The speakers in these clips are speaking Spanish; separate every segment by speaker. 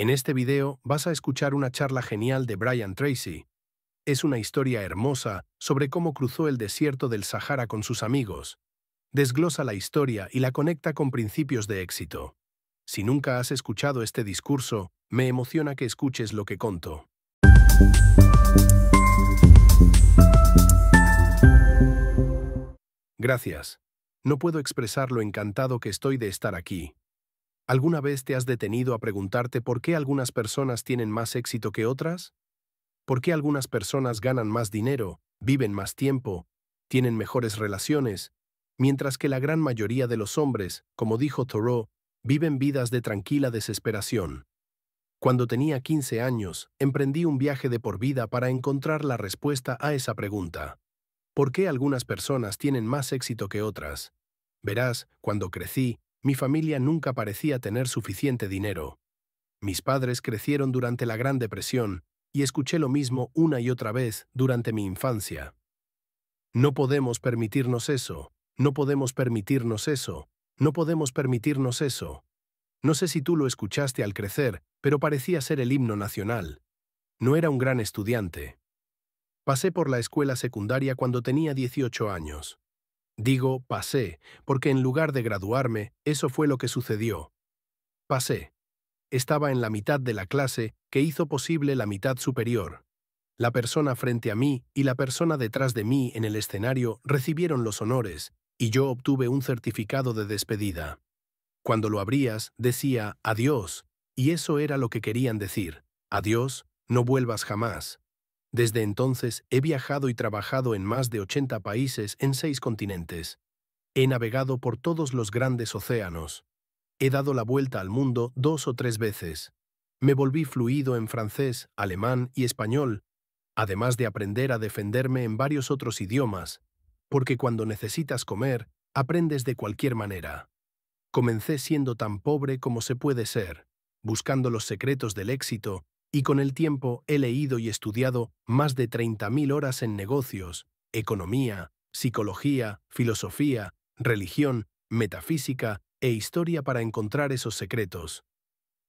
Speaker 1: En este video vas a escuchar una charla genial de Brian Tracy. Es una historia hermosa sobre cómo cruzó el desierto del Sahara con sus amigos. Desglosa la historia y la conecta con principios de éxito. Si nunca has escuchado este discurso, me emociona que escuches lo que conto. Gracias. No puedo expresar lo encantado que estoy de estar aquí. ¿Alguna vez te has detenido a preguntarte por qué algunas personas tienen más éxito que otras? ¿Por qué algunas personas ganan más dinero, viven más tiempo, tienen mejores relaciones, mientras que la gran mayoría de los hombres, como dijo Thoreau, viven vidas de tranquila desesperación? Cuando tenía 15 años, emprendí un viaje de por vida para encontrar la respuesta a esa pregunta. ¿Por qué algunas personas tienen más éxito que otras? Verás, cuando crecí, mi familia nunca parecía tener suficiente dinero. Mis padres crecieron durante la Gran Depresión y escuché lo mismo una y otra vez durante mi infancia. No podemos permitirnos eso, no podemos permitirnos eso, no podemos permitirnos eso. No sé si tú lo escuchaste al crecer, pero parecía ser el himno nacional. No era un gran estudiante. Pasé por la escuela secundaria cuando tenía 18 años. Digo pasé, porque en lugar de graduarme, eso fue lo que sucedió. Pasé. Estaba en la mitad de la clase que hizo posible la mitad superior. La persona frente a mí y la persona detrás de mí en el escenario recibieron los honores, y yo obtuve un certificado de despedida. Cuando lo abrías, decía adiós, y eso era lo que querían decir, adiós, no vuelvas jamás. Desde entonces he viajado y trabajado en más de 80 países en seis continentes. He navegado por todos los grandes océanos. He dado la vuelta al mundo dos o tres veces. Me volví fluido en francés, alemán y español, además de aprender a defenderme en varios otros idiomas, porque cuando necesitas comer, aprendes de cualquier manera. Comencé siendo tan pobre como se puede ser, buscando los secretos del éxito y con el tiempo he leído y estudiado más de 30.000 horas en negocios, economía, psicología, filosofía, religión, metafísica e historia para encontrar esos secretos.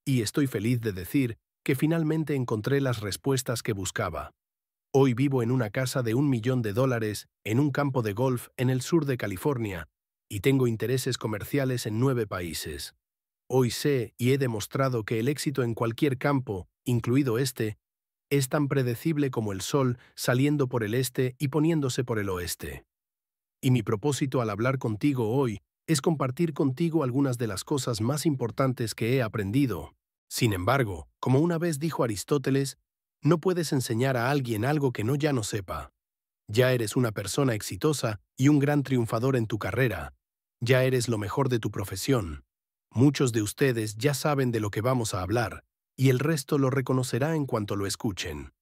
Speaker 1: Y estoy feliz de decir que finalmente encontré las respuestas que buscaba. Hoy vivo en una casa de un millón de dólares en un campo de golf en el sur de California y tengo intereses comerciales en nueve países. Hoy sé y he demostrado que el éxito en cualquier campo incluido este, es tan predecible como el sol saliendo por el este y poniéndose por el oeste. Y mi propósito al hablar contigo hoy es compartir contigo algunas de las cosas más importantes que he aprendido. Sin embargo, como una vez dijo Aristóteles, no puedes enseñar a alguien algo que no ya no sepa. Ya eres una persona exitosa y un gran triunfador en tu carrera. Ya eres lo mejor de tu profesión. Muchos de ustedes ya saben de lo que vamos a hablar, y el resto lo reconocerá en cuanto lo escuchen.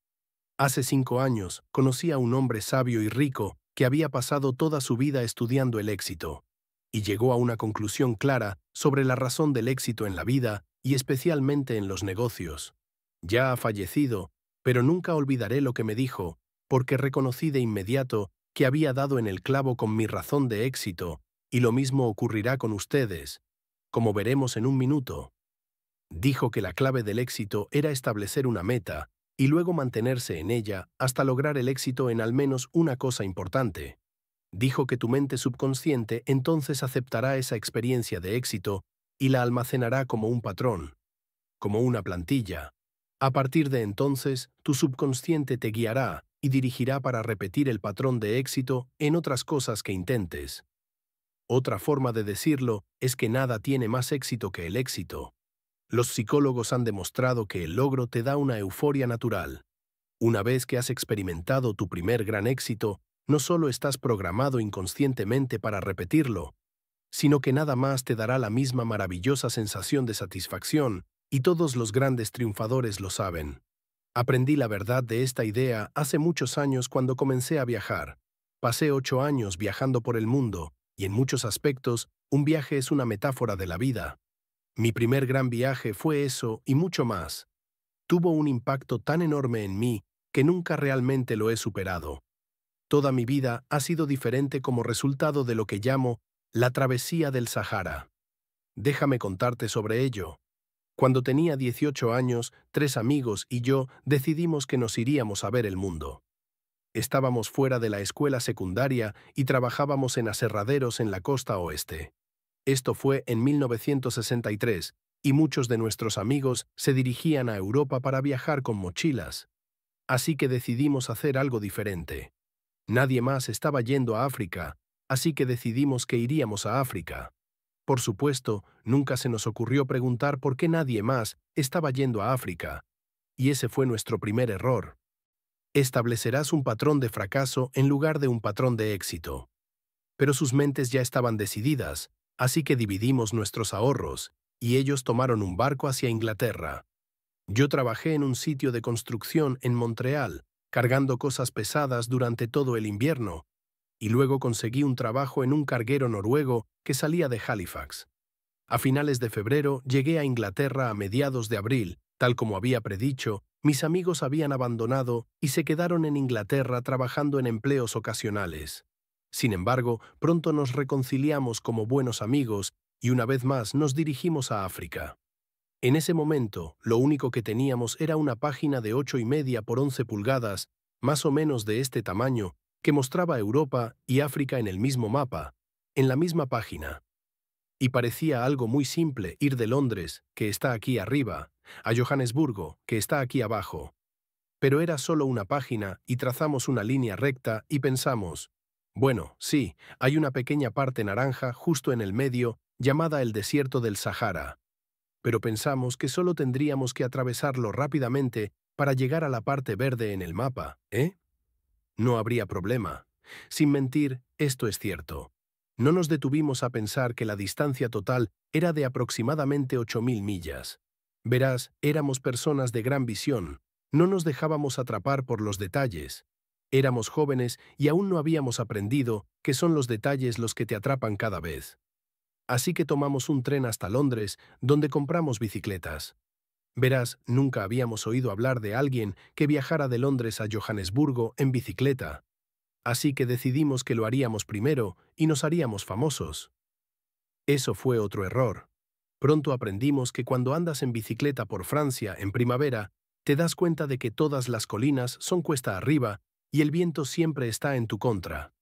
Speaker 1: Hace cinco años conocí a un hombre sabio y rico que había pasado toda su vida estudiando el éxito, y llegó a una conclusión clara sobre la razón del éxito en la vida y especialmente en los negocios. Ya ha fallecido, pero nunca olvidaré lo que me dijo, porque reconocí de inmediato que había dado en el clavo con mi razón de éxito, y lo mismo ocurrirá con ustedes, como veremos en un minuto. Dijo que la clave del éxito era establecer una meta y luego mantenerse en ella hasta lograr el éxito en al menos una cosa importante. Dijo que tu mente subconsciente entonces aceptará esa experiencia de éxito y la almacenará como un patrón, como una plantilla. A partir de entonces, tu subconsciente te guiará y dirigirá para repetir el patrón de éxito en otras cosas que intentes. Otra forma de decirlo es que nada tiene más éxito que el éxito. Los psicólogos han demostrado que el logro te da una euforia natural. Una vez que has experimentado tu primer gran éxito, no solo estás programado inconscientemente para repetirlo, sino que nada más te dará la misma maravillosa sensación de satisfacción, y todos los grandes triunfadores lo saben. Aprendí la verdad de esta idea hace muchos años cuando comencé a viajar. Pasé ocho años viajando por el mundo, y en muchos aspectos, un viaje es una metáfora de la vida. Mi primer gran viaje fue eso y mucho más. Tuvo un impacto tan enorme en mí que nunca realmente lo he superado. Toda mi vida ha sido diferente como resultado de lo que llamo la travesía del Sahara. Déjame contarte sobre ello. Cuando tenía 18 años, tres amigos y yo decidimos que nos iríamos a ver el mundo. Estábamos fuera de la escuela secundaria y trabajábamos en aserraderos en la costa oeste. Esto fue en 1963, y muchos de nuestros amigos se dirigían a Europa para viajar con mochilas. Así que decidimos hacer algo diferente. Nadie más estaba yendo a África, así que decidimos que iríamos a África. Por supuesto, nunca se nos ocurrió preguntar por qué nadie más estaba yendo a África. Y ese fue nuestro primer error. Establecerás un patrón de fracaso en lugar de un patrón de éxito. Pero sus mentes ya estaban decididas, Así que dividimos nuestros ahorros y ellos tomaron un barco hacia Inglaterra. Yo trabajé en un sitio de construcción en Montreal, cargando cosas pesadas durante todo el invierno, y luego conseguí un trabajo en un carguero noruego que salía de Halifax. A finales de febrero llegué a Inglaterra a mediados de abril, tal como había predicho, mis amigos habían abandonado y se quedaron en Inglaterra trabajando en empleos ocasionales. Sin embargo, pronto nos reconciliamos como buenos amigos y una vez más nos dirigimos a África. En ese momento, lo único que teníamos era una página de ocho y media por 11 pulgadas, más o menos de este tamaño, que mostraba Europa y África en el mismo mapa, en la misma página. Y parecía algo muy simple ir de Londres, que está aquí arriba, a Johannesburgo, que está aquí abajo. Pero era solo una página y trazamos una línea recta y pensamos, bueno, sí, hay una pequeña parte naranja justo en el medio, llamada el desierto del Sahara. Pero pensamos que solo tendríamos que atravesarlo rápidamente para llegar a la parte verde en el mapa, ¿eh? No habría problema. Sin mentir, esto es cierto. No nos detuvimos a pensar que la distancia total era de aproximadamente 8.000 millas. Verás, éramos personas de gran visión, no nos dejábamos atrapar por los detalles. Éramos jóvenes y aún no habíamos aprendido que son los detalles los que te atrapan cada vez. Así que tomamos un tren hasta Londres, donde compramos bicicletas. Verás, nunca habíamos oído hablar de alguien que viajara de Londres a Johannesburgo en bicicleta. Así que decidimos que lo haríamos primero y nos haríamos famosos. Eso fue otro error. Pronto aprendimos que cuando andas en bicicleta por Francia en primavera, te das cuenta de que todas las colinas son cuesta arriba y el viento siempre está en tu contra.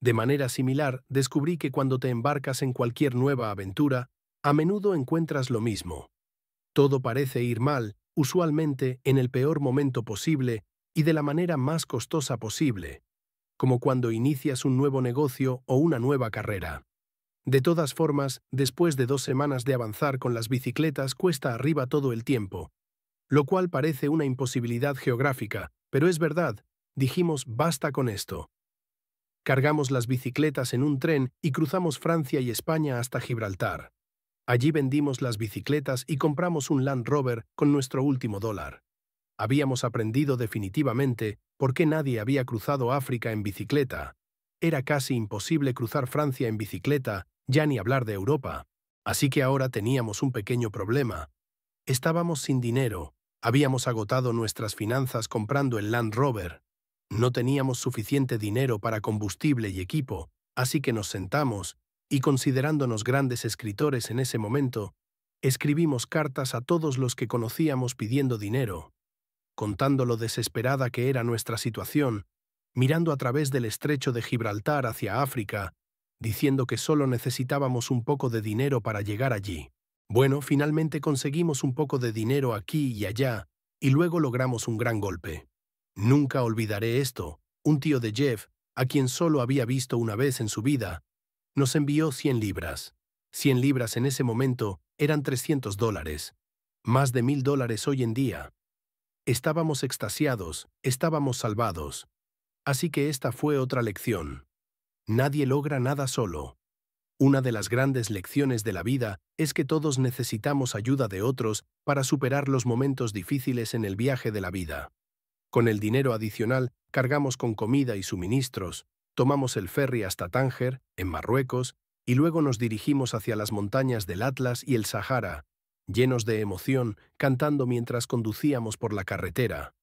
Speaker 1: De manera similar, descubrí que cuando te embarcas en cualquier nueva aventura, a menudo encuentras lo mismo. Todo parece ir mal, usualmente en el peor momento posible y de la manera más costosa posible, como cuando inicias un nuevo negocio o una nueva carrera. De todas formas, después de dos semanas de avanzar con las bicicletas cuesta arriba todo el tiempo, lo cual parece una imposibilidad geográfica, pero es verdad, Dijimos, basta con esto. Cargamos las bicicletas en un tren y cruzamos Francia y España hasta Gibraltar. Allí vendimos las bicicletas y compramos un Land Rover con nuestro último dólar. Habíamos aprendido definitivamente por qué nadie había cruzado África en bicicleta. Era casi imposible cruzar Francia en bicicleta, ya ni hablar de Europa. Así que ahora teníamos un pequeño problema. Estábamos sin dinero, habíamos agotado nuestras finanzas comprando el Land Rover. No teníamos suficiente dinero para combustible y equipo, así que nos sentamos, y considerándonos grandes escritores en ese momento, escribimos cartas a todos los que conocíamos pidiendo dinero, contando lo desesperada que era nuestra situación, mirando a través del estrecho de Gibraltar hacia África, diciendo que solo necesitábamos un poco de dinero para llegar allí. Bueno, finalmente conseguimos un poco de dinero aquí y allá, y luego logramos un gran golpe. Nunca olvidaré esto. Un tío de Jeff, a quien solo había visto una vez en su vida, nos envió 100 libras. 100 libras en ese momento eran 300 dólares. Más de mil dólares hoy en día. Estábamos extasiados, estábamos salvados. Así que esta fue otra lección. Nadie logra nada solo. Una de las grandes lecciones de la vida es que todos necesitamos ayuda de otros para superar los momentos difíciles en el viaje de la vida. Con el dinero adicional, cargamos con comida y suministros, tomamos el ferry hasta Tánger, en Marruecos, y luego nos dirigimos hacia las montañas del Atlas y el Sahara, llenos de emoción, cantando mientras conducíamos por la carretera.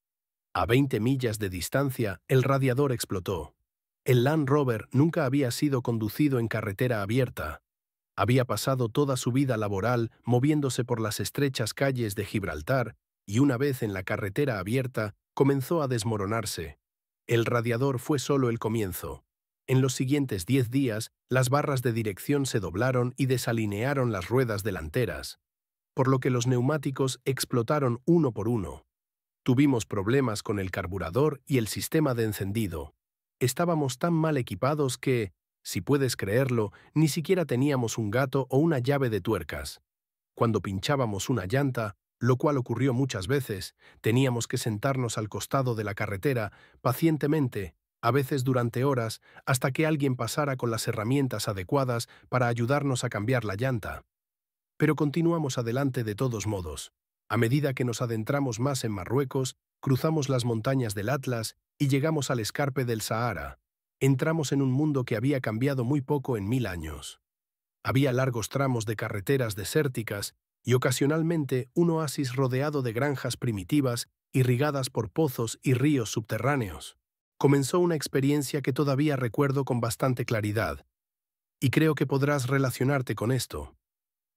Speaker 1: A 20 millas de distancia, el radiador explotó. El Land Rover nunca había sido conducido en carretera abierta. Había pasado toda su vida laboral moviéndose por las estrechas calles de Gibraltar y una vez en la carretera abierta comenzó a desmoronarse. El radiador fue solo el comienzo. En los siguientes 10 días, las barras de dirección se doblaron y desalinearon las ruedas delanteras, por lo que los neumáticos explotaron uno por uno. Tuvimos problemas con el carburador y el sistema de encendido. Estábamos tan mal equipados que, si puedes creerlo, ni siquiera teníamos un gato o una llave de tuercas. Cuando pinchábamos una llanta, lo cual ocurrió muchas veces, teníamos que sentarnos al costado de la carretera, pacientemente, a veces durante horas, hasta que alguien pasara con las herramientas adecuadas para ayudarnos a cambiar la llanta. Pero continuamos adelante de todos modos. A medida que nos adentramos más en Marruecos, cruzamos las montañas del Atlas y llegamos al escarpe del Sahara. Entramos en un mundo que había cambiado muy poco en mil años. Había largos tramos de carreteras desérticas y ocasionalmente un oasis rodeado de granjas primitivas irrigadas por pozos y ríos subterráneos. Comenzó una experiencia que todavía recuerdo con bastante claridad, y creo que podrás relacionarte con esto.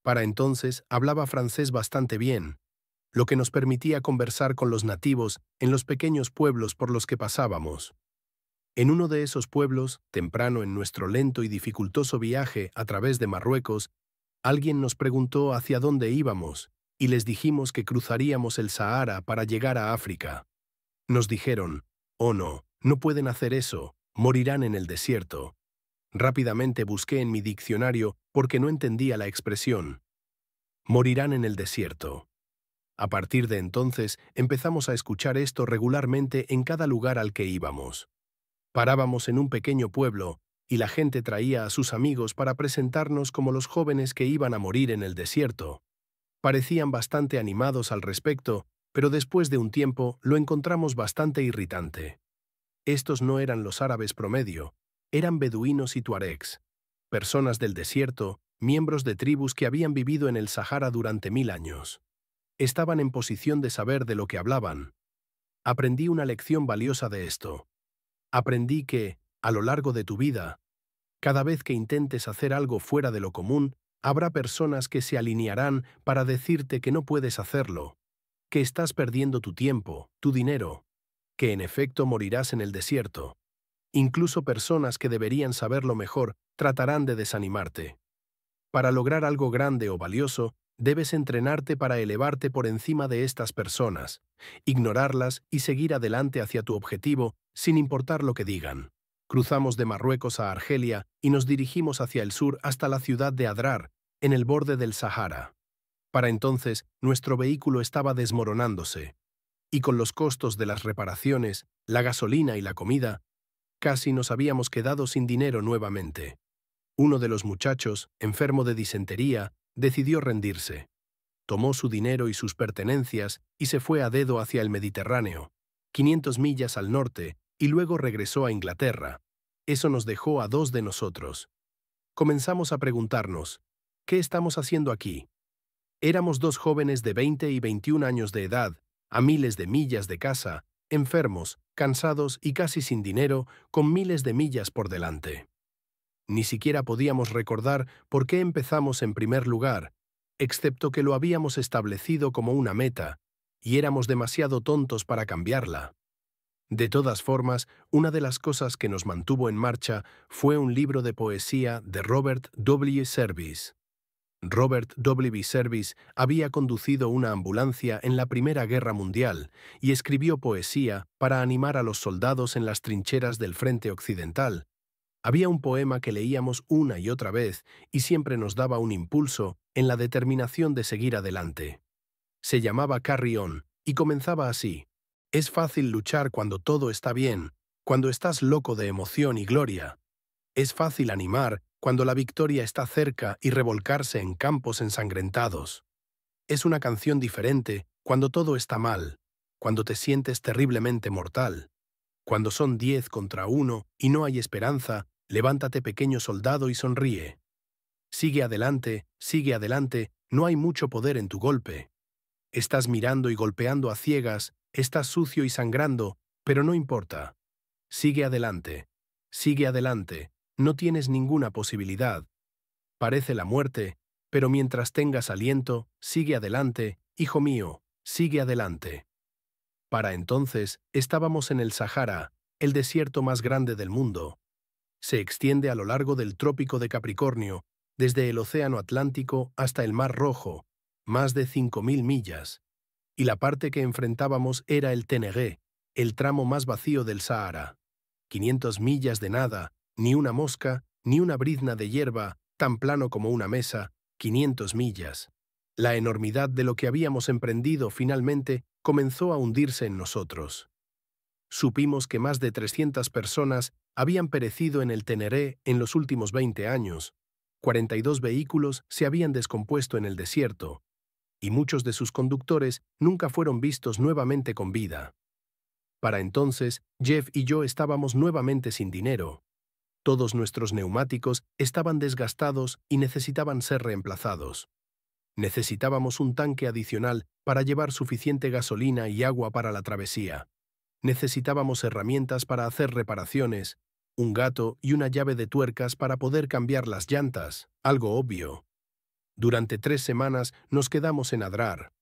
Speaker 1: Para entonces hablaba francés bastante bien, lo que nos permitía conversar con los nativos en los pequeños pueblos por los que pasábamos. En uno de esos pueblos, temprano en nuestro lento y dificultoso viaje a través de Marruecos, Alguien nos preguntó hacia dónde íbamos y les dijimos que cruzaríamos el Sahara para llegar a África. Nos dijeron, oh no, no pueden hacer eso, morirán en el desierto. Rápidamente busqué en mi diccionario porque no entendía la expresión. Morirán en el desierto. A partir de entonces empezamos a escuchar esto regularmente en cada lugar al que íbamos. Parábamos en un pequeño pueblo y la gente traía a sus amigos para presentarnos como los jóvenes que iban a morir en el desierto. Parecían bastante animados al respecto, pero después de un tiempo lo encontramos bastante irritante. Estos no eran los árabes promedio, eran beduinos y tuaregs, personas del desierto, miembros de tribus que habían vivido en el Sahara durante mil años. Estaban en posición de saber de lo que hablaban. Aprendí una lección valiosa de esto. Aprendí que, a lo largo de tu vida, cada vez que intentes hacer algo fuera de lo común, habrá personas que se alinearán para decirte que no puedes hacerlo, que estás perdiendo tu tiempo, tu dinero, que en efecto morirás en el desierto. Incluso personas que deberían saberlo mejor tratarán de desanimarte. Para lograr algo grande o valioso, debes entrenarte para elevarte por encima de estas personas, ignorarlas y seguir adelante hacia tu objetivo sin importar lo que digan. Cruzamos de Marruecos a Argelia y nos dirigimos hacia el sur hasta la ciudad de Adrar, en el borde del Sahara. Para entonces, nuestro vehículo estaba desmoronándose, y con los costos de las reparaciones, la gasolina y la comida, casi nos habíamos quedado sin dinero nuevamente. Uno de los muchachos, enfermo de disentería, decidió rendirse. Tomó su dinero y sus pertenencias y se fue a dedo hacia el Mediterráneo, 500 millas al norte, y luego regresó a Inglaterra. Eso nos dejó a dos de nosotros. Comenzamos a preguntarnos, ¿qué estamos haciendo aquí? Éramos dos jóvenes de 20 y 21 años de edad, a miles de millas de casa, enfermos, cansados y casi sin dinero, con miles de millas por delante. Ni siquiera podíamos recordar por qué empezamos en primer lugar, excepto que lo habíamos establecido como una meta, y éramos demasiado tontos para cambiarla. De todas formas, una de las cosas que nos mantuvo en marcha fue un libro de poesía de Robert W. Service. Robert W. Service había conducido una ambulancia en la Primera Guerra Mundial y escribió poesía para animar a los soldados en las trincheras del frente occidental. Había un poema que leíamos una y otra vez y siempre nos daba un impulso en la determinación de seguir adelante. Se llamaba Carrión y comenzaba así. Es fácil luchar cuando todo está bien, cuando estás loco de emoción y gloria. Es fácil animar cuando la victoria está cerca y revolcarse en campos ensangrentados. Es una canción diferente cuando todo está mal, cuando te sientes terriblemente mortal. Cuando son diez contra uno y no hay esperanza, levántate pequeño soldado y sonríe. Sigue adelante, sigue adelante, no hay mucho poder en tu golpe. Estás mirando y golpeando a ciegas estás sucio y sangrando, pero no importa. Sigue adelante. Sigue adelante. No tienes ninguna posibilidad. Parece la muerte, pero mientras tengas aliento, sigue adelante, hijo mío, sigue adelante. Para entonces, estábamos en el Sahara, el desierto más grande del mundo. Se extiende a lo largo del trópico de Capricornio, desde el Océano Atlántico hasta el Mar Rojo, más de 5.000 millas y la parte que enfrentábamos era el Teneré, el tramo más vacío del Sahara. 500 millas de nada, ni una mosca, ni una brizna de hierba, tan plano como una mesa, 500 millas. La enormidad de lo que habíamos emprendido finalmente comenzó a hundirse en nosotros. Supimos que más de 300 personas habían perecido en el Teneré en los últimos 20 años. 42 vehículos se habían descompuesto en el desierto, y muchos de sus conductores nunca fueron vistos nuevamente con vida. Para entonces, Jeff y yo estábamos nuevamente sin dinero. Todos nuestros neumáticos estaban desgastados y necesitaban ser reemplazados. Necesitábamos un tanque adicional para llevar suficiente gasolina y agua para la travesía. Necesitábamos herramientas para hacer reparaciones, un gato y una llave de tuercas para poder cambiar las llantas, algo obvio, durante tres semanas nos quedamos en Adrar.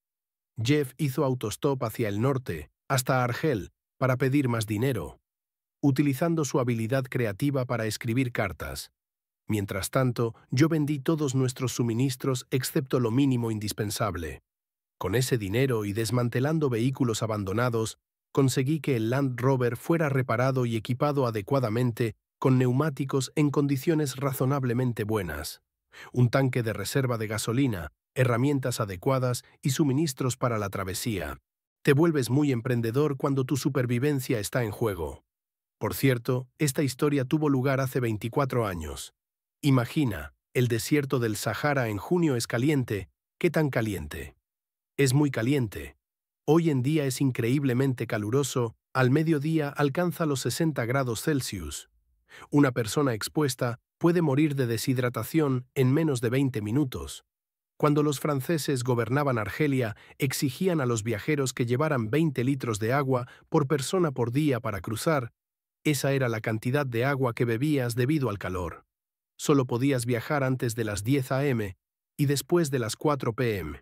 Speaker 1: Jeff hizo autostop hacia el norte, hasta Argel, para pedir más dinero, utilizando su habilidad creativa para escribir cartas. Mientras tanto, yo vendí todos nuestros suministros excepto lo mínimo indispensable. Con ese dinero y desmantelando vehículos abandonados, conseguí que el Land Rover fuera reparado y equipado adecuadamente con neumáticos en condiciones razonablemente buenas un tanque de reserva de gasolina, herramientas adecuadas y suministros para la travesía. Te vuelves muy emprendedor cuando tu supervivencia está en juego. Por cierto, esta historia tuvo lugar hace 24 años. Imagina, el desierto del Sahara en junio es caliente, ¿qué tan caliente? Es muy caliente. Hoy en día es increíblemente caluroso, al mediodía alcanza los 60 grados Celsius. Una persona expuesta puede morir de deshidratación en menos de 20 minutos. Cuando los franceses gobernaban Argelia, exigían a los viajeros que llevaran 20 litros de agua por persona por día para cruzar. Esa era la cantidad de agua que bebías debido al calor. Solo podías viajar antes de las 10 a.m. y después de las 4 p.m.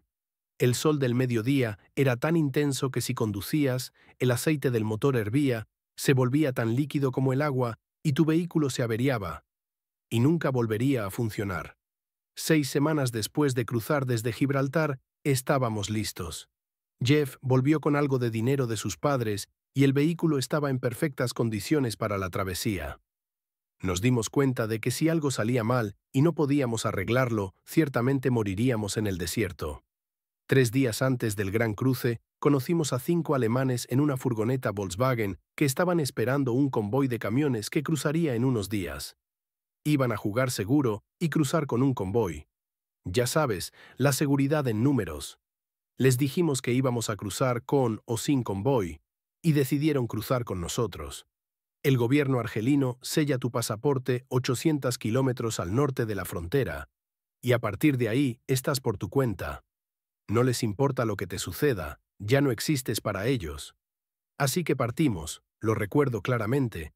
Speaker 1: El sol del mediodía era tan intenso que si conducías, el aceite del motor hervía, se volvía tan líquido como el agua y tu vehículo se averiaba y nunca volvería a funcionar. Seis semanas después de cruzar desde Gibraltar, estábamos listos. Jeff volvió con algo de dinero de sus padres y el vehículo estaba en perfectas condiciones para la travesía. Nos dimos cuenta de que si algo salía mal y no podíamos arreglarlo, ciertamente moriríamos en el desierto. Tres días antes del gran cruce, conocimos a cinco alemanes en una furgoneta Volkswagen que estaban esperando un convoy de camiones que cruzaría en unos días. Iban a jugar seguro y cruzar con un convoy. Ya sabes, la seguridad en números. Les dijimos que íbamos a cruzar con o sin convoy, y decidieron cruzar con nosotros. El gobierno argelino sella tu pasaporte 800 kilómetros al norte de la frontera, y a partir de ahí estás por tu cuenta. No les importa lo que te suceda, ya no existes para ellos. Así que partimos, lo recuerdo claramente.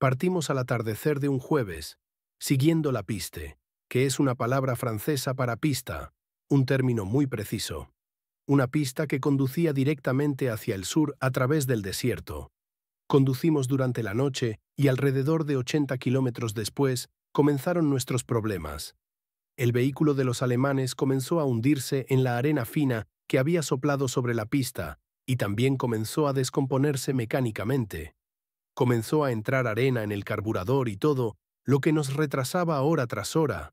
Speaker 1: Partimos al atardecer de un jueves, siguiendo la piste, que es una palabra francesa para pista, un término muy preciso. Una pista que conducía directamente hacia el sur a través del desierto. Conducimos durante la noche y alrededor de 80 kilómetros después comenzaron nuestros problemas. El vehículo de los alemanes comenzó a hundirse en la arena fina que había soplado sobre la pista y también comenzó a descomponerse mecánicamente. Comenzó a entrar arena en el carburador y todo, lo que nos retrasaba hora tras hora.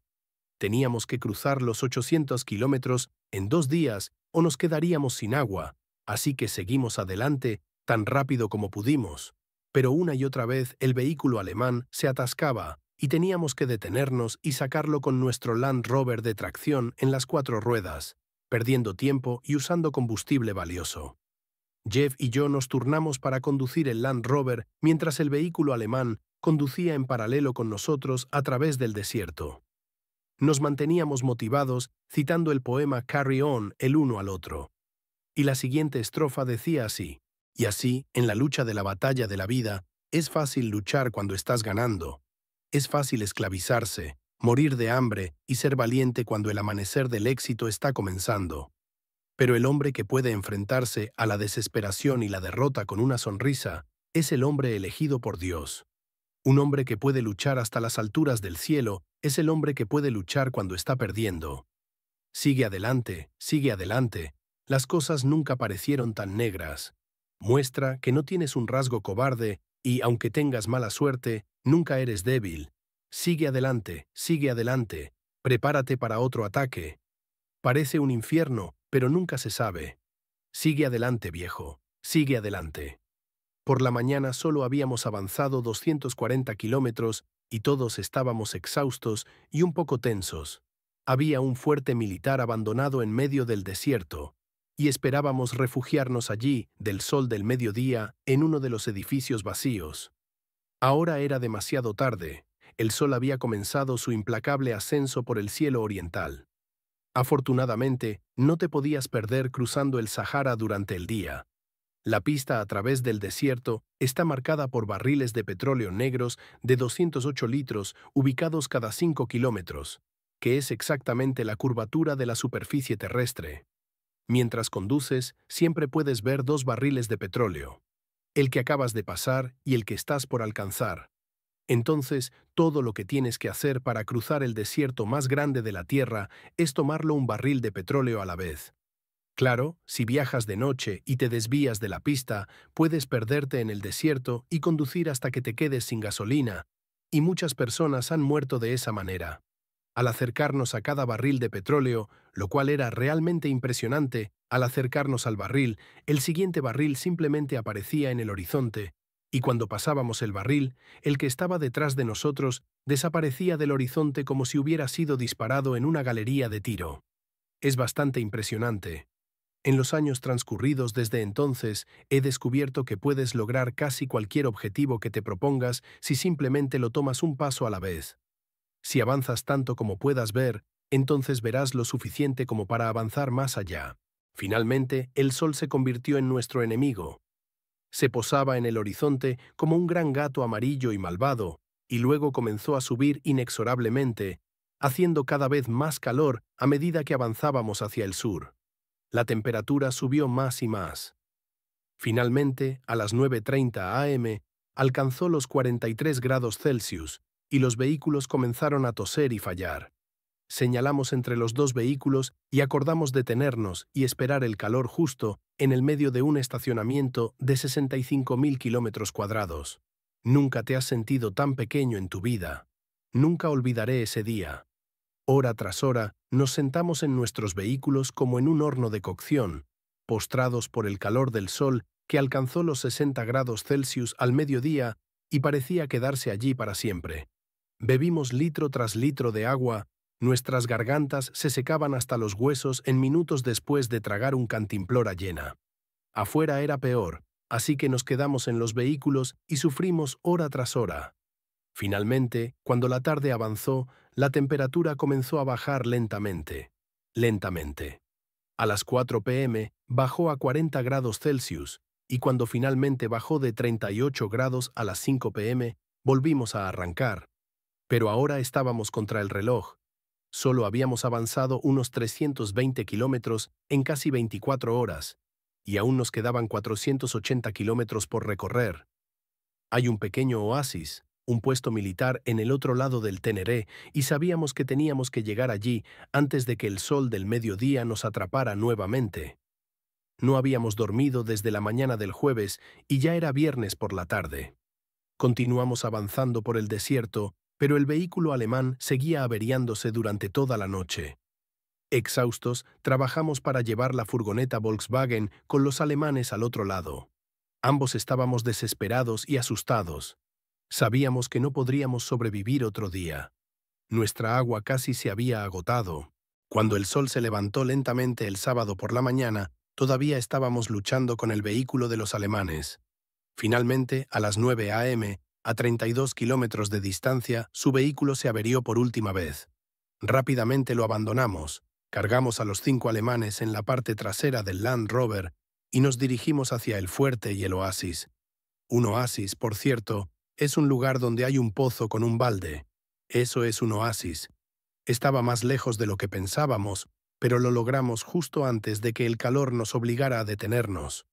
Speaker 1: Teníamos que cruzar los 800 kilómetros en dos días o nos quedaríamos sin agua, así que seguimos adelante tan rápido como pudimos. Pero una y otra vez el vehículo alemán se atascaba, y teníamos que detenernos y sacarlo con nuestro Land Rover de tracción en las cuatro ruedas, perdiendo tiempo y usando combustible valioso. Jeff y yo nos turnamos para conducir el Land Rover mientras el vehículo alemán conducía en paralelo con nosotros a través del desierto. Nos manteníamos motivados citando el poema Carry On el uno al otro. Y la siguiente estrofa decía así, y así, en la lucha de la batalla de la vida, es fácil luchar cuando estás ganando, es fácil esclavizarse, morir de hambre y ser valiente cuando el amanecer del éxito está comenzando. Pero el hombre que puede enfrentarse a la desesperación y la derrota con una sonrisa es el hombre elegido por Dios. Un hombre que puede luchar hasta las alturas del cielo es el hombre que puede luchar cuando está perdiendo. Sigue adelante, sigue adelante. Las cosas nunca parecieron tan negras. Muestra que no tienes un rasgo cobarde y aunque tengas mala suerte, nunca eres débil. Sigue adelante, sigue adelante, prepárate para otro ataque. Parece un infierno, pero nunca se sabe. Sigue adelante, viejo, sigue adelante. Por la mañana solo habíamos avanzado 240 kilómetros y todos estábamos exhaustos y un poco tensos. Había un fuerte militar abandonado en medio del desierto, y esperábamos refugiarnos allí, del sol del mediodía, en uno de los edificios vacíos. Ahora era demasiado tarde, el sol había comenzado su implacable ascenso por el cielo oriental. Afortunadamente, no te podías perder cruzando el Sahara durante el día. La pista a través del desierto está marcada por barriles de petróleo negros de 208 litros ubicados cada 5 kilómetros, que es exactamente la curvatura de la superficie terrestre. Mientras conduces, siempre puedes ver dos barriles de petróleo, el que acabas de pasar y el que estás por alcanzar. Entonces, todo lo que tienes que hacer para cruzar el desierto más grande de la Tierra es tomarlo un barril de petróleo a la vez. Claro, si viajas de noche y te desvías de la pista, puedes perderte en el desierto y conducir hasta que te quedes sin gasolina, y muchas personas han muerto de esa manera al acercarnos a cada barril de petróleo, lo cual era realmente impresionante, al acercarnos al barril, el siguiente barril simplemente aparecía en el horizonte, y cuando pasábamos el barril, el que estaba detrás de nosotros desaparecía del horizonte como si hubiera sido disparado en una galería de tiro. Es bastante impresionante. En los años transcurridos desde entonces, he descubierto que puedes lograr casi cualquier objetivo que te propongas si simplemente lo tomas un paso a la vez. Si avanzas tanto como puedas ver, entonces verás lo suficiente como para avanzar más allá. Finalmente, el sol se convirtió en nuestro enemigo. Se posaba en el horizonte como un gran gato amarillo y malvado, y luego comenzó a subir inexorablemente, haciendo cada vez más calor a medida que avanzábamos hacia el sur. La temperatura subió más y más. Finalmente, a las 9.30 am, alcanzó los 43 grados Celsius, y los vehículos comenzaron a toser y fallar. Señalamos entre los dos vehículos y acordamos detenernos y esperar el calor justo en el medio de un estacionamiento de 65.000 kilómetros cuadrados. Nunca te has sentido tan pequeño en tu vida. Nunca olvidaré ese día. Hora tras hora nos sentamos en nuestros vehículos como en un horno de cocción, postrados por el calor del sol que alcanzó los 60 grados Celsius al mediodía y parecía quedarse allí para siempre. Bebimos litro tras litro de agua, nuestras gargantas se secaban hasta los huesos en minutos después de tragar un cantimplora llena. Afuera era peor, así que nos quedamos en los vehículos y sufrimos hora tras hora. Finalmente, cuando la tarde avanzó, la temperatura comenzó a bajar lentamente. Lentamente. A las 4 pm bajó a 40 grados Celsius, y cuando finalmente bajó de 38 grados a las 5 pm, volvimos a arrancar. Pero ahora estábamos contra el reloj. Solo habíamos avanzado unos 320 kilómetros en casi 24 horas, y aún nos quedaban 480 kilómetros por recorrer. Hay un pequeño oasis, un puesto militar en el otro lado del Teneré y sabíamos que teníamos que llegar allí antes de que el sol del mediodía nos atrapara nuevamente. No habíamos dormido desde la mañana del jueves y ya era viernes por la tarde. Continuamos avanzando por el desierto pero el vehículo alemán seguía averiándose durante toda la noche. Exhaustos, trabajamos para llevar la furgoneta Volkswagen con los alemanes al otro lado. Ambos estábamos desesperados y asustados. Sabíamos que no podríamos sobrevivir otro día. Nuestra agua casi se había agotado. Cuando el sol se levantó lentamente el sábado por la mañana, todavía estábamos luchando con el vehículo de los alemanes. Finalmente, a las 9 a.m., a 32 kilómetros de distancia, su vehículo se averió por última vez. Rápidamente lo abandonamos, cargamos a los cinco alemanes en la parte trasera del Land Rover y nos dirigimos hacia el fuerte y el oasis. Un oasis, por cierto, es un lugar donde hay un pozo con un balde. Eso es un oasis. Estaba más lejos de lo que pensábamos, pero lo logramos justo antes de que el calor nos obligara a detenernos.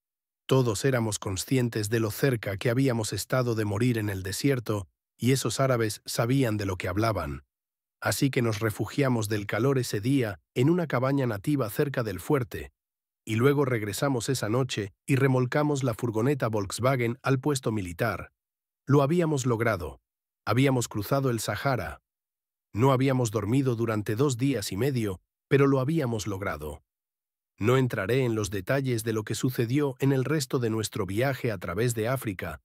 Speaker 1: Todos éramos conscientes de lo cerca que habíamos estado de morir en el desierto, y esos árabes sabían de lo que hablaban. Así que nos refugiamos del calor ese día en una cabaña nativa cerca del fuerte, y luego regresamos esa noche y remolcamos la furgoneta Volkswagen al puesto militar. Lo habíamos logrado. Habíamos cruzado el Sahara. No habíamos dormido durante dos días y medio, pero lo habíamos logrado. No entraré en los detalles de lo que sucedió en el resto de nuestro viaje a través de África,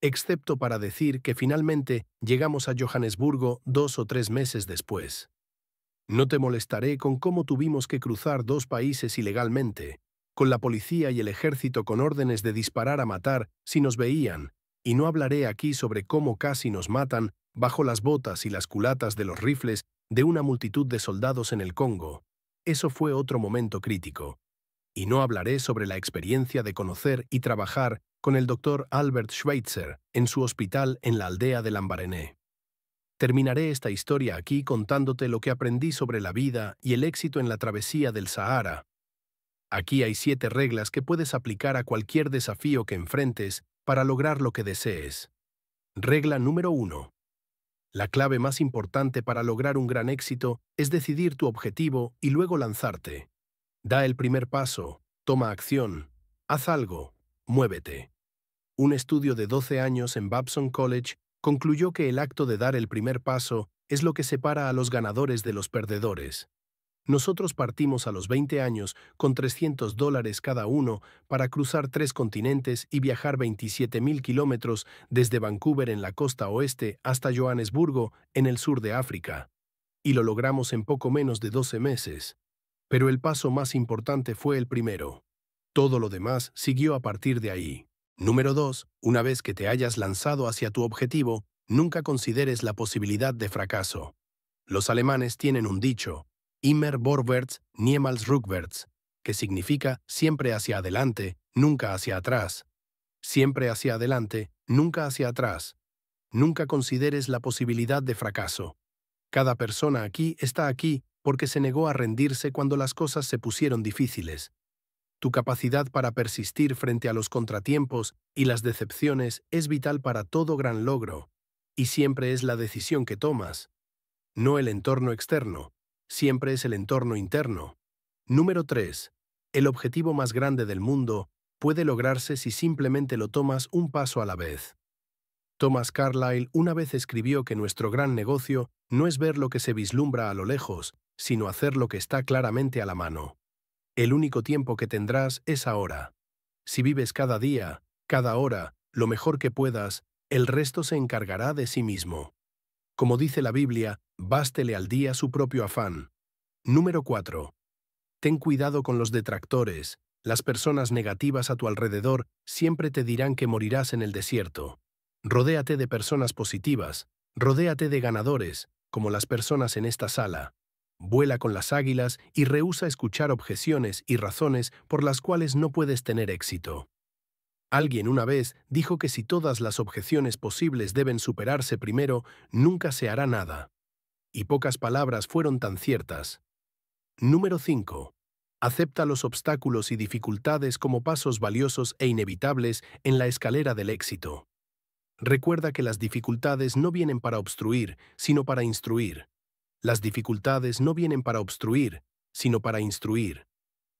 Speaker 1: excepto para decir que finalmente llegamos a Johannesburgo dos o tres meses después. No te molestaré con cómo tuvimos que cruzar dos países ilegalmente, con la policía y el ejército con órdenes de disparar a matar si nos veían, y no hablaré aquí sobre cómo casi nos matan bajo las botas y las culatas de los rifles de una multitud de soldados en el Congo, eso fue otro momento crítico. Y no hablaré sobre la experiencia de conocer y trabajar con el doctor Albert Schweitzer en su hospital en la aldea de Lambarené. Terminaré esta historia aquí contándote lo que aprendí sobre la vida y el éxito en la travesía del Sahara. Aquí hay siete reglas que puedes aplicar a cualquier desafío que enfrentes para lograr lo que desees. Regla número uno. La clave más importante para lograr un gran éxito es decidir tu objetivo y luego lanzarte. Da el primer paso, toma acción, haz algo, muévete. Un estudio de 12 años en Babson College concluyó que el acto de dar el primer paso es lo que separa a los ganadores de los perdedores. Nosotros partimos a los 20 años con 300 dólares cada uno para cruzar tres continentes y viajar 27.000 kilómetros desde Vancouver en la costa oeste hasta Johannesburgo, en el sur de África. Y lo logramos en poco menos de 12 meses. Pero el paso más importante fue el primero. Todo lo demás siguió a partir de ahí. Número 2. Una vez que te hayas lanzado hacia tu objetivo, nunca consideres la posibilidad de fracaso. Los alemanes tienen un dicho, Immer vorwärts, Niemals Rückwärts, que significa siempre hacia adelante, nunca hacia atrás. Siempre hacia adelante, nunca hacia atrás. Nunca consideres la posibilidad de fracaso. Cada persona aquí está aquí porque se negó a rendirse cuando las cosas se pusieron difíciles. Tu capacidad para persistir frente a los contratiempos y las decepciones es vital para todo gran logro, y siempre es la decisión que tomas, no el entorno externo siempre es el entorno interno. Número 3. El objetivo más grande del mundo puede lograrse si simplemente lo tomas un paso a la vez. Thomas Carlyle una vez escribió que nuestro gran negocio no es ver lo que se vislumbra a lo lejos, sino hacer lo que está claramente a la mano. El único tiempo que tendrás es ahora. Si vives cada día, cada hora, lo mejor que puedas, el resto se encargará de sí mismo. Como dice la Biblia, Bástele al día su propio afán. Número 4. Ten cuidado con los detractores. Las personas negativas a tu alrededor siempre te dirán que morirás en el desierto. Rodéate de personas positivas, rodéate de ganadores, como las personas en esta sala. Vuela con las águilas y rehúsa escuchar objeciones y razones por las cuales no puedes tener éxito. Alguien una vez dijo que si todas las objeciones posibles deben superarse primero, nunca se hará nada y pocas palabras fueron tan ciertas. Número 5. Acepta los obstáculos y dificultades como pasos valiosos e inevitables en la escalera del éxito. Recuerda que las dificultades no vienen para obstruir, sino para instruir. Las dificultades no vienen para obstruir, sino para instruir.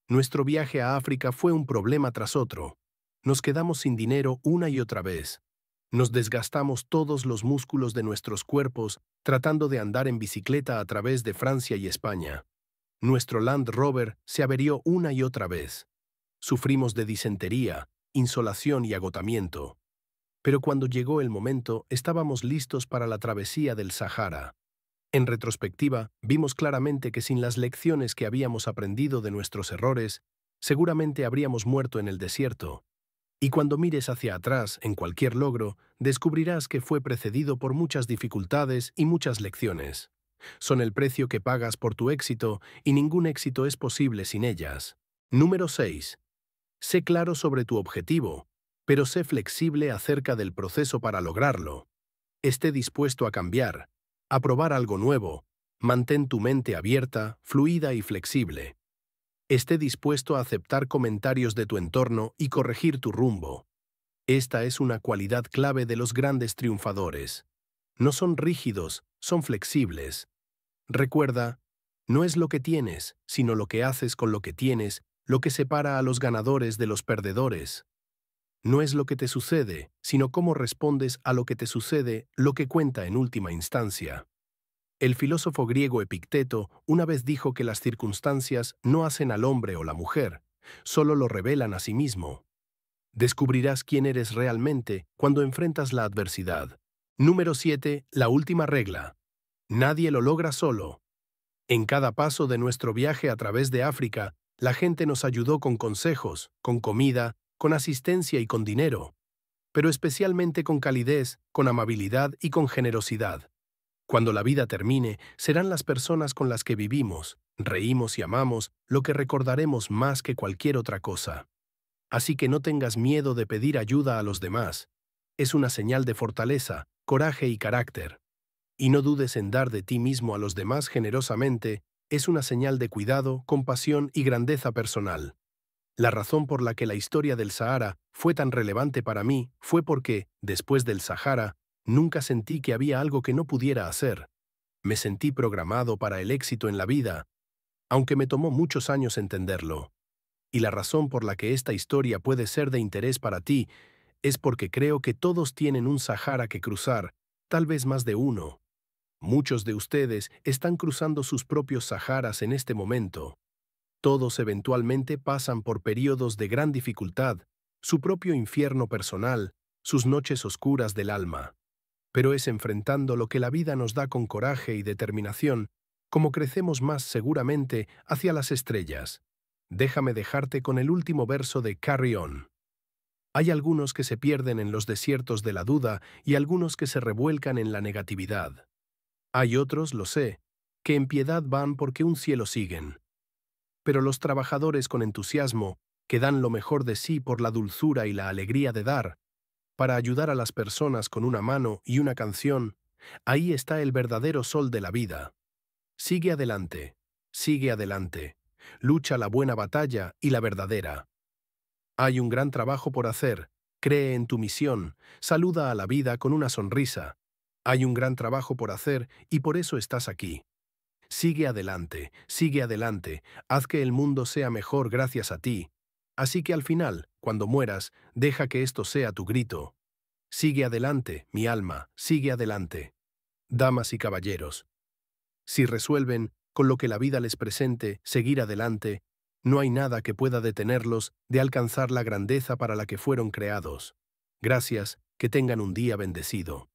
Speaker 1: Nuestro viaje a África fue un problema tras otro. Nos quedamos sin dinero una y otra vez. Nos desgastamos todos los músculos de nuestros cuerpos tratando de andar en bicicleta a través de Francia y España. Nuestro Land Rover se averió una y otra vez. Sufrimos de disentería, insolación y agotamiento. Pero cuando llegó el momento, estábamos listos para la travesía del Sahara. En retrospectiva, vimos claramente que sin las lecciones que habíamos aprendido de nuestros errores, seguramente habríamos muerto en el desierto, y cuando mires hacia atrás en cualquier logro, descubrirás que fue precedido por muchas dificultades y muchas lecciones. Son el precio que pagas por tu éxito y ningún éxito es posible sin ellas. Número 6. Sé claro sobre tu objetivo, pero sé flexible acerca del proceso para lograrlo. Esté dispuesto a cambiar, a probar algo nuevo. Mantén tu mente abierta, fluida y flexible esté dispuesto a aceptar comentarios de tu entorno y corregir tu rumbo. Esta es una cualidad clave de los grandes triunfadores. No son rígidos, son flexibles. Recuerda, no es lo que tienes, sino lo que haces con lo que tienes, lo que separa a los ganadores de los perdedores. No es lo que te sucede, sino cómo respondes a lo que te sucede, lo que cuenta en última instancia. El filósofo griego Epicteto una vez dijo que las circunstancias no hacen al hombre o la mujer, solo lo revelan a sí mismo. Descubrirás quién eres realmente cuando enfrentas la adversidad. Número 7. La última regla. Nadie lo logra solo. En cada paso de nuestro viaje a través de África, la gente nos ayudó con consejos, con comida, con asistencia y con dinero, pero especialmente con calidez, con amabilidad y con generosidad. Cuando la vida termine, serán las personas con las que vivimos, reímos y amamos lo que recordaremos más que cualquier otra cosa. Así que no tengas miedo de pedir ayuda a los demás. Es una señal de fortaleza, coraje y carácter. Y no dudes en dar de ti mismo a los demás generosamente, es una señal de cuidado, compasión y grandeza personal. La razón por la que la historia del Sahara fue tan relevante para mí fue porque, después del Sahara, Nunca sentí que había algo que no pudiera hacer. Me sentí programado para el éxito en la vida, aunque me tomó muchos años entenderlo. Y la razón por la que esta historia puede ser de interés para ti es porque creo que todos tienen un Sahara que cruzar, tal vez más de uno. Muchos de ustedes están cruzando sus propios Saharas en este momento. Todos eventualmente pasan por periodos de gran dificultad, su propio infierno personal, sus noches oscuras del alma pero es enfrentando lo que la vida nos da con coraje y determinación, como crecemos más seguramente hacia las estrellas. Déjame dejarte con el último verso de Carry On. Hay algunos que se pierden en los desiertos de la duda y algunos que se revuelcan en la negatividad. Hay otros, lo sé, que en piedad van porque un cielo siguen. Pero los trabajadores con entusiasmo, que dan lo mejor de sí por la dulzura y la alegría de dar, para ayudar a las personas con una mano y una canción, ahí está el verdadero sol de la vida. Sigue adelante, sigue adelante, lucha la buena batalla y la verdadera. Hay un gran trabajo por hacer, cree en tu misión, saluda a la vida con una sonrisa. Hay un gran trabajo por hacer y por eso estás aquí. Sigue adelante, sigue adelante, haz que el mundo sea mejor gracias a ti, Así que al final, cuando mueras, deja que esto sea tu grito. Sigue adelante, mi alma, sigue adelante. Damas y caballeros, si resuelven, con lo que la vida les presente, seguir adelante, no hay nada que pueda detenerlos de alcanzar la grandeza para la que fueron creados. Gracias, que tengan un día bendecido.